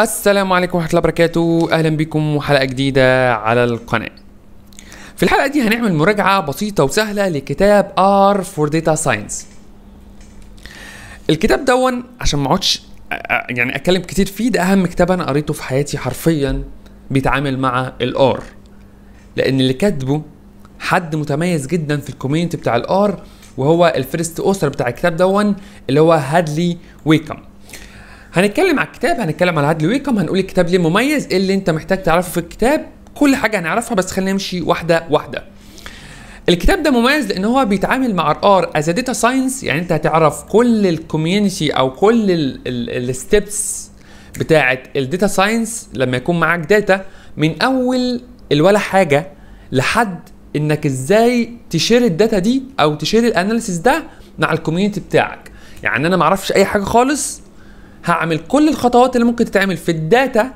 السلام عليكم ورحمة الله وبركاته أهلا بكم وحلقة جديدة على القناة في الحلقة دي هنعمل مراجعة بسيطة وسهلة لكتاب R for Data Science الكتاب دون عشان ما اقعدش يعني اتكلم كتير فيه ده اهم كتاب انا قريته في حياتي حرفيا بيتعامل مع الار لان اللي كاتبه حد متميز جدا في الكوميونتي بتاع الار وهو الفيرست اوثر بتاع الكتاب دون اللي هو هادلي ويكم هنتكلم على الكتاب هنتكلم على عدل ويكم هنقول الكتاب ليه مميز ايه اللي انت محتاج تعرفه في الكتاب كل حاجه هنعرفها بس خلينا نمشي واحده واحده الكتاب ده مميز لان هو بيتعامل مع ار از داتا ساينس يعني انت هتعرف كل الكوميونتي او كل الستبس بتاعه الداتا ساينس لما يكون معاك داتا من اول الولا حاجه لحد انك ازاي تشير الداتا دي او تشير الاناليسيس ده مع الكوميونتي بتاعك يعني انا معرفش اي حاجه خالص هعمل كل الخطوات اللي ممكن تتعمل في الداتا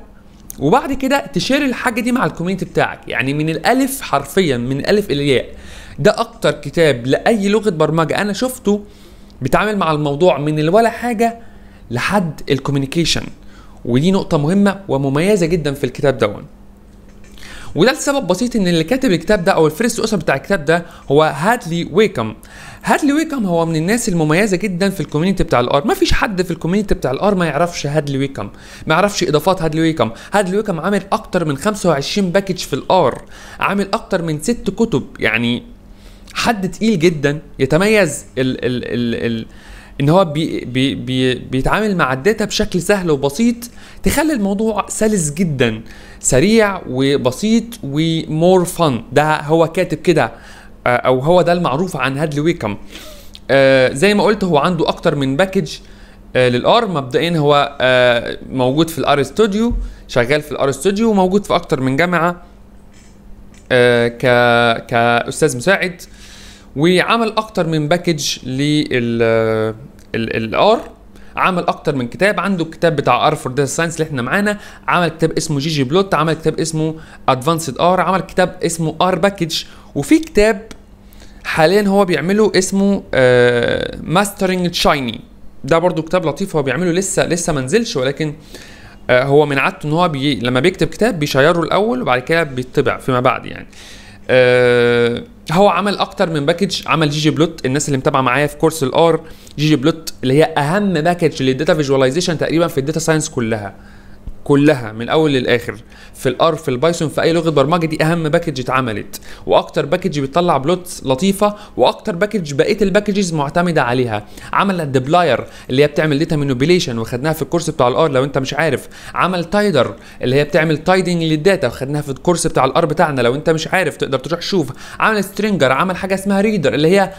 وبعد كده تشير الحاجه دي مع الكوميونتي بتاعك يعني من الالف حرفيا من الالف الى الياء ده اكتر كتاب لاي لغه برمجه انا شفته بيتعامل مع الموضوع من الولا حاجه لحد الكوميونيكيشن ودي نقطه مهمه ومميزه جدا في الكتاب دون وده لسبب بسيط ان اللي كاتب الكتاب ده او الفيرست اوثر بتاع الكتاب ده هو هادلي ويكم هادلي ويكم هو من الناس المميزه جدا في الكوميونتي بتاع الار ما فيش حد في الكوميونتي بتاع الار ما يعرفش هادلي ويكم ما يعرفش اضافات هادلي ويكم هادلي ويكم عامل اكتر من 25 باكج في الار عامل اكتر من ست كتب يعني حد تقيل جدا يتميز ال ال ال, ال ان هو بي بي بي بيتعامل مع الداتا بشكل سهل وبسيط تخلي الموضوع سلس جدا سريع وبسيط ومور فن ده هو كاتب كده آه، او هو ده المعروف عن هادلي ويكم آه، زي ما قلت هو عنده اكتر من باكج آه، للار مبدئيا هو موجود في الار ستوديو شغال في الار ستوديو وموجود في اكتر من جامعه ك كاستاذ مساعد وعمل اكتر من باكج لل عمل اكتر من كتاب عنده الكتاب بتاع ار فور داتا ساينس اللي احنا معانا عمل كتاب اسمه جي جي بلوت عمل كتاب اسمه ادفانسد ار عمل كتاب اسمه ار باكج وفي كتاب حاليا هو بيعمله اسمه ماسترنج آه، شايني ده برضو كتاب لطيف هو بيعمله لسه لسه ما نزلش ولكن آه، هو من عادته ان هو بي لما بيكتب كتاب بيشيره الاول وبعد كده بيطبع فيما بعد يعني آه، هو عمل اكتر من باكج عمل جي جي بلوت الناس اللي متابعه معايا في كورس الار جي جي بلوت اللي هي اهم باكج للداتا فيجواليزيشن تقريبا في الداتا ساينس كلها كلها من الاول للاخر في الار في البايثون في اي لغه برمجه دي اهم باكج اتعملت واكتر باكج بتطلع بلوتس لطيفه واكتر باكج بقيه الباكجز معتمده عليها عمل الدبلاير اللي هي بتعمل داتا مانيبيليشن وخدناها في الكورس بتاع الار لو انت مش عارف عمل تايدر اللي هي بتعمل تايدنج للداتا وخدناها في الكورس بتاع الار بتاعنا لو انت مش عارف تقدر تروح شوف عمل سترينجر عمل حاجه اسمها ريدر اللي هي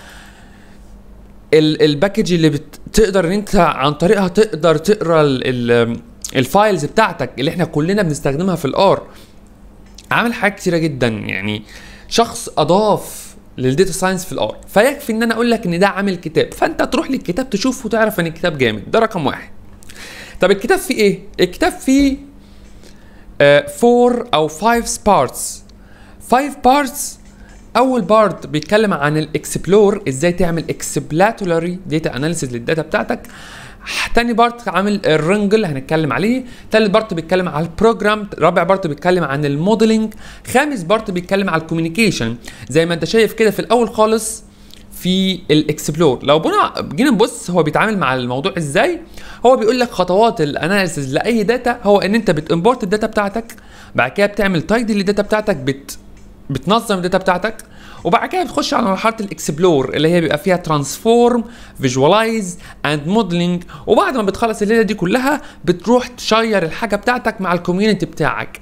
الباكج اللي بتقدر ان انت عن طريقها تقدر تقرا ال الفايلز بتاعتك اللي احنا كلنا بنستخدمها في الار عامل حاجات كتيره جدا يعني شخص اضاف للديتا ساينس في الار فيكفي ان انا اقول لك ان ده عامل كتاب فانت تروح للكتاب تشوفه وتعرف ان الكتاب جامد ده رقم واحد طب الكتاب فيه ايه الكتاب فيه 4 آه، او 5 بارتس 5 بارتس اول بارت بيتكلم عن الاكسبلور ازاي تعمل اكسبلاتوري داتا اناليسيز للداتا بتاعتك تاني بارت عامل الرنجل هنتكلم عليه تالت بارت بيتكلم على البروجرام رابع بارت بيتكلم عن الموديلنج خامس بارت بيتكلم على الكوميونيكيشن زي ما انت شايف كده في الاول خالص في الاكسبلور لو بنا جينا نبص هو بيتعامل مع الموضوع ازاي هو بيقول لك خطوات الاناليسز لاي داتا هو ان انت بتمبورت الداتا بتاعتك بعد كده بتعمل تايدل للداتا بتاعتك بت بتنظم الداتا بتاعتك وبعد كده بتخش على مرحله الاكسبلور اللي هي بيبقى فيها ترانسفورم فيجواليز اند موديلنج وبعد ما بتخلص الليله دي كلها بتروح تشير الحاجه بتاعتك مع الكوميونتي بتاعك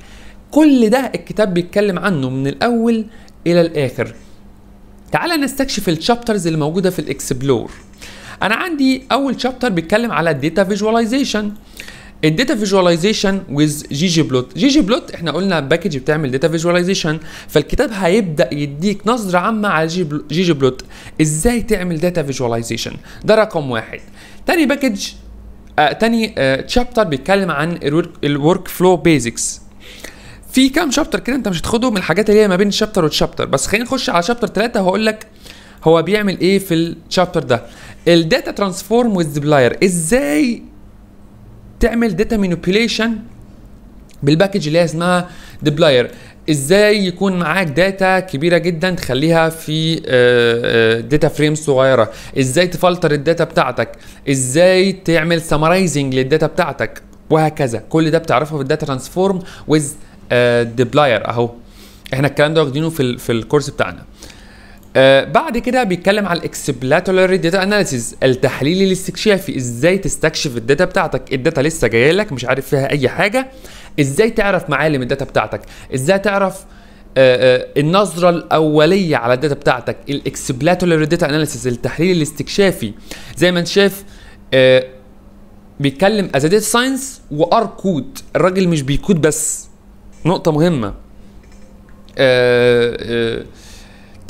كل ده الكتاب بيتكلم عنه من الاول الى الاخر تعال نستكشف الشابترز اللي موجوده في الاكسبلور انا عندي اول شابتر بيتكلم على الداتا فيجواليزيشن الداتا فيجواليزيشن ويز جي جي بلوت جي جي بلوت احنا قلنا باكج بتعمل داتا فيجواليزيشن فالكتاب هيبدا يديك نظره عامه على جي جي بلوت ازاي تعمل داتا فيجواليزيشن ده رقم واحد تاني باكج آه تاني آه تشابتر بيتكلم عن الورك فلو بيزكس في كام شابتر كده انت مش هتاخدهم من الحاجات اللي هي ما بين شابتر وتشابتر بس خلينا نخش على شابتر تلاتة وهقول لك هو بيعمل ايه في الشابتر ده الداتا ترانسفورم ويز بلاير ازاي تعمل داتا مانيبيوليشن بالباكج اللي هي اسمها ديبلاير ازاي يكون معاك داتا كبيره جدا تخليها في داتا آه، آه، فريم صغيره ازاي تفلتر الداتا بتاعتك ازاي تعمل سمرايزنج للداتا بتاعتك وهكذا كل ده بتعرفه في الداتا ترانسفورم ويز ديبلاير اهو احنا الكلام ده واخدينه في في الكورس بتاعنا آه بعد كده بيتكلم على الاكسبلاتوري داتا اناليسيز التحليل الاستكشافي ازاي تستكشف الداتا بتاعتك الداتا لسه جايه لك مش عارف فيها اي حاجه ازاي تعرف معالم الداتا بتاعتك ازاي تعرف آه آه النظرة الأولية على الداتا بتاعتك الاكسبلاتوري داتا اناليسيز التحليل الاستكشافي زي ما انت شايف آه، بيتكلم از داتا ساينس وار كود الراجل مش بيكود بس نقطة مهمة آه آه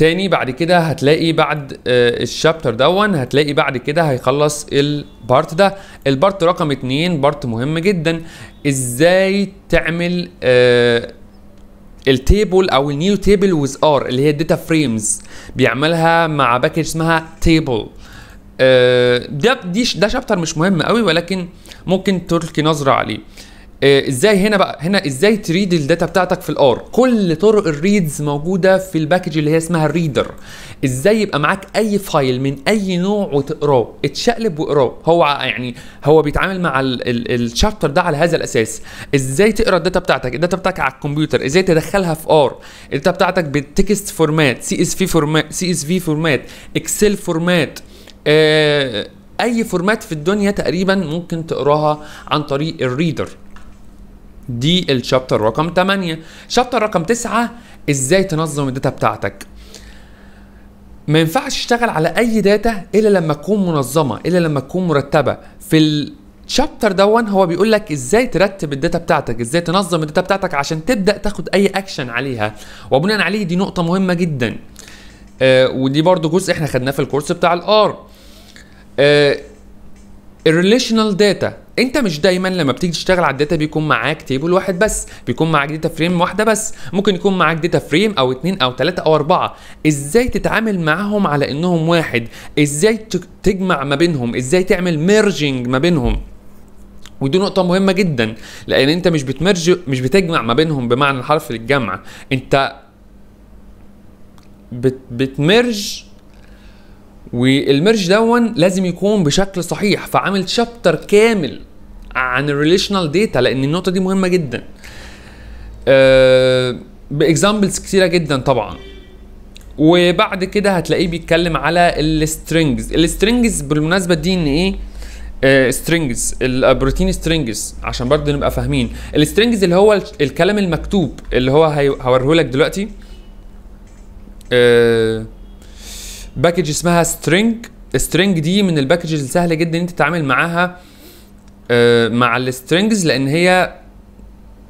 تاني بعد كده هتلاقي بعد آه، الشابتر دون هتلاقي بعد كده هيخلص البارت ده البارت رقم اتنين بارت مهم جدا ازاي تعمل آه، التيبل او النيو تيبل ويز ار اللي هي الداتا فريمز بيعملها مع باكج اسمها تيبل آه، ده دي ده شابتر مش مهم قوي ولكن ممكن تلقي نظره عليه آه، ازاي هنا بقى هنا ازاي تريد الداتا بتاعتك في الار كل طرق الريدز موجوده في الباكج اللي هي اسمها الريدر ازاي يبقى معاك اي فايل من اي نوع وتقراه اتشقلب واقراه هو يعني هو بيتعامل مع الشابتر ده على هذا الاساس ازاي تقرا الداتا بتاعتك الداتا بتاعتك على الكمبيوتر ازاي تدخلها في ار الداتا بتاعتك بالتكست فورمات سي اس في فورمات سي اس في فورمات اكسل فورمات آه، اي فورمات في الدنيا تقريبا ممكن تقراها عن طريق الريدر دي الشابتر رقم 8 شابتر رقم 9 ازاي تنظم الداتا بتاعتك ما ينفعش تشتغل على اي داتا الا لما تكون منظمه الا لما تكون مرتبه في الشابتر دون هو بيقول لك ازاي ترتب الداتا بتاعتك ازاي تنظم الداتا بتاعتك عشان تبدا تاخد اي اكشن عليها وبناء عليه دي نقطه مهمه جدا آه ودي برضو جزء احنا خدناه في الكورس بتاع الار آه الريليشنال داتا انت مش دايما لما بتيجي تشتغل على الداتا بيكون معاك تيبل واحد بس بيكون معاك داتا فريم واحده بس ممكن يكون معاك داتا فريم او اتنين او تلاته او اربعه ازاي تتعامل معاهم على انهم واحد ازاي تجمع ما بينهم ازاي تعمل ميرجنج ما بينهم ودي نقطة مهمة جدا لأن أنت مش بتمرج مش بتجمع ما بينهم بمعنى الحرف للجمع أنت بت... بتمرج والميرج دون لازم يكون بشكل صحيح فعامل شابتر كامل عن الريليشنال داتا لان النقطه دي مهمه جدا آه، باكزامبلز كتيره جدا طبعا وبعد كده هتلاقيه بيتكلم على السترينجز السترينجز بالمناسبه دي ان ايه سترينجز البروتين سترينجز عشان برضه نبقى فاهمين السترينجز اللي هو الكلام المكتوب اللي هو هوريه لك دلوقتي أه باكج اسمها سترينج سترينج دي من الباكجز السهله جدا انت تتعامل معاها آه، مع السترينجز لان هي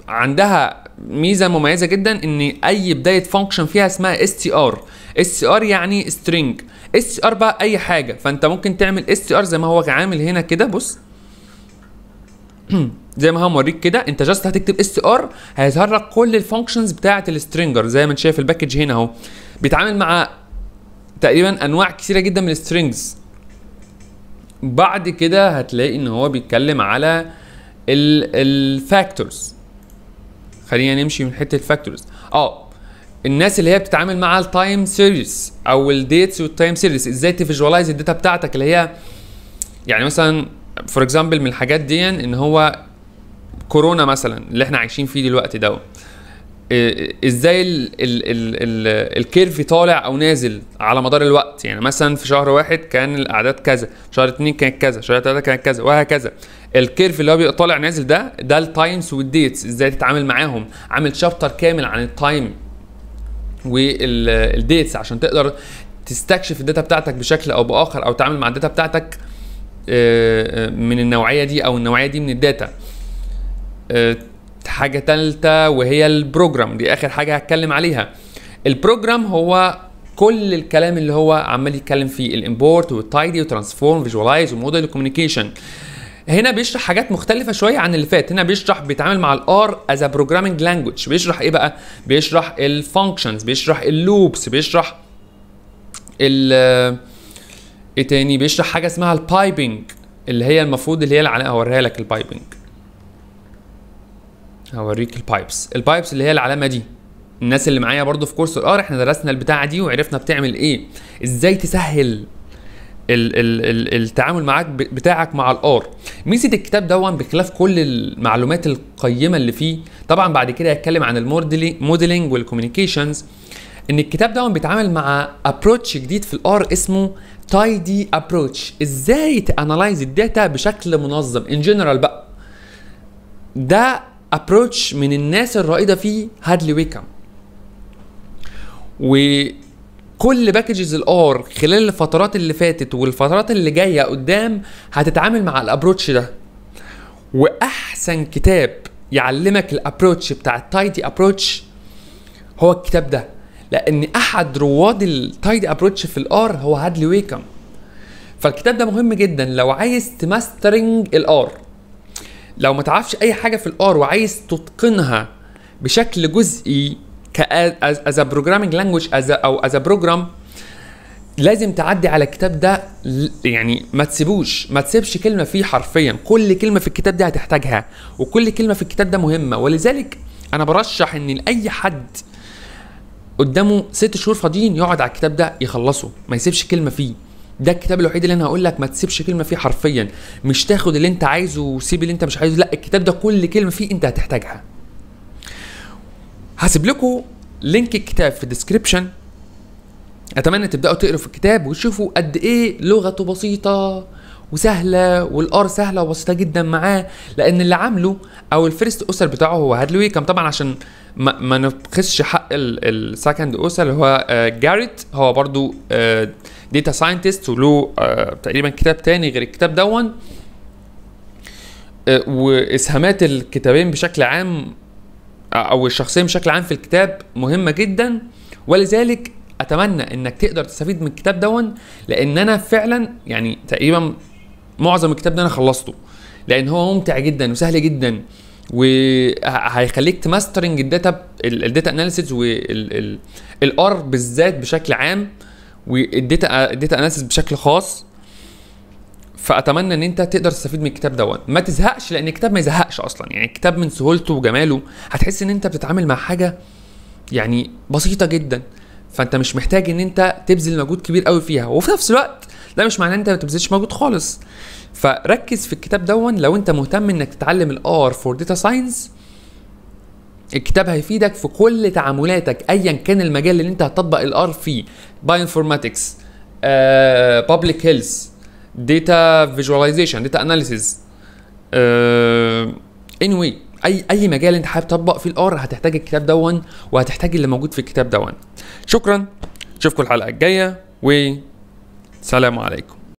عندها ميزه مميزه جدا ان اي بدايه فانكشن فيها اسمها اس تي ار اس تي ار يعني سترينج اس تي ار بقى اي حاجه فانت ممكن تعمل اس تي ار زي ما هو عامل هنا كده بص زي ما هو موريك كده انت جاست هتكتب اس تي ار هيظهر لك كل الفانكشنز بتاعه السترينجر زي ما انت شايف الباكج هنا اهو بيتعامل مع تقريبا انواع كثيره جدا من السترينجز بعد كده هتلاقي ان هو بيتكلم على الفاكتورز خلينا نمشي من حته الفاكتورز اه الناس اللي هي بتتعامل مع التايم سيريز او الديتس والتايم سيريز ازاي تفيجواليز الداتا بتاعتك اللي هي يعني مثلا فور اكزامبل من الحاجات دي ان هو كورونا مثلا اللي احنا عايشين فيه دلوقتي دوت ازاي الكيرف طالع او نازل على مدار الوقت يعني مثلا في شهر واحد كان الاعداد كذا شهر اتنين كانت كذا شهر تلاته كانت كذا وهكذا الكيرف اللي هو بيبقى طالع نازل ده ده التايمز والديتس ازاي تتعامل معاهم عامل شابتر كامل عن التايم والديتس عشان تقدر تستكشف الداتا بتاعتك بشكل او باخر او تتعامل مع الداتا بتاعتك من النوعيه دي او النوعيه دي من الداتا حاجه تالتة وهي البروجرام دي اخر حاجه هتكلم عليها البروجرام هو كل الكلام اللي هو عمال يتكلم فيه الامبورت والتايدي وترانسفورم فيجوالايز وموديل كوميونيكيشن هنا بيشرح حاجات مختلفة شوية عن اللي فات، هنا بيشرح بيتعامل مع الار از بروجرامينج لانجوج، بيشرح ايه بقى؟ بيشرح الفانكشنز، بيشرح اللوبس، بيشرح ال ايه تاني؟ بيشرح حاجة اسمها البايبنج اللي هي المفروض اللي هي العلاقة هوريها لك البايبنج. هوريك البايبس البايبس اللي هي العلامه دي الناس اللي معايا برضو في كورس الار آه، احنا درسنا البتاعه دي وعرفنا بتعمل ايه ازاي تسهل ال ال ال التعامل معاك بتاعك مع الار ميزه الكتاب دون بخلاف كل المعلومات القيمه اللي فيه طبعا بعد كده هيتكلم عن الموديلنج والكوميونيكيشنز ان الكتاب دون بيتعامل مع ابروتش جديد في الار اسمه تايدي ابروتش ازاي تانلايز الداتا بشكل منظم ان جنرال بقى ده ابروتش من الناس الرائده في هادلي ويكام وكل باكجز الار خلال الفترات اللي فاتت والفترات اللي جايه قدام هتتعامل مع الابروتش ده واحسن كتاب يعلمك الابروتش بتاع التايدي ابروتش هو الكتاب ده لان احد رواد التايدي ابروتش في الار هو هادلي ويكام فالكتاب ده مهم جدا لو عايز تماسترنج الار لو ما تعرفش اي حاجه في الار وعايز تتقنها بشكل جزئي كاز از بروجرامينج لانجويج او از بروجرام لازم تعدي على الكتاب ده يعني ما تسيبوش ما تسيبش كلمه فيه حرفيا كل كلمه في الكتاب ده هتحتاجها وكل كلمه في الكتاب ده مهمه ولذلك انا برشح ان لاي حد قدامه ست شهور فاضيين يقعد على الكتاب ده يخلصه ما يسيبش كلمه فيه ده الكتاب الوحيد اللي انا هقول لك ما تسيبش كلمه فيه حرفيا مش تاخد اللي انت عايزه وسيب اللي انت مش عايزه لا الكتاب ده كل كلمه فيه انت هتحتاجها هسيب لكم لينك الكتاب في الديسكربشن اتمنى تبداوا تقروا في الكتاب وتشوفوا قد ايه لغته بسيطه وسهله والار سهله وبسيطه جدا معاه لان اللي عامله او الفيرست اوثر بتاعه هو هادلوي كان طبعا عشان ما, ما نبخسش حق السكند اوثر اللي هو جاريت آه، هو برضو آه، داتا ساينتست وله تقريبا كتاب تاني غير الكتاب دون آه، واسهامات الكتابين بشكل عام آه، او الشخصين بشكل عام في الكتاب مهمه جدا ولذلك اتمنى انك تقدر تستفيد من الكتاب دون لان انا فعلا يعني تقريبا معظم الكتاب ده انا خلصته لان هو ممتع جدا وسهل جدا وهيخليك تماسترنج الداتا الداتا اناليسيز والار بالذات بشكل عام والديتا الديتا اناليسيس بشكل خاص فاتمنى ان انت تقدر تستفيد من الكتاب دوت ما تزهقش لان الكتاب ما يزهقش اصلا يعني الكتاب من سهولته وجماله هتحس ان انت بتتعامل مع حاجه يعني بسيطه جدا فانت مش محتاج ان انت تبذل مجهود كبير قوي فيها وفي نفس الوقت ده مش معناه ان انت ما تبذلش مجهود خالص فركز في الكتاب دون لو انت مهتم انك تتعلم الار فور داتا ساينس الكتاب هيفيدك في كل تعاملاتك ايا كان المجال اللي انت هتطبق الار فيه باي انفورماتكس بابليك هيلث داتا فيجواليزيشن داتا اناليسيز اني اي اي مجال انت حابب تطبق فيه الار هتحتاج الكتاب دون وهتحتاج اللي موجود في الكتاب دون شكرا اشوفكم الحلقه الجايه وسلام عليكم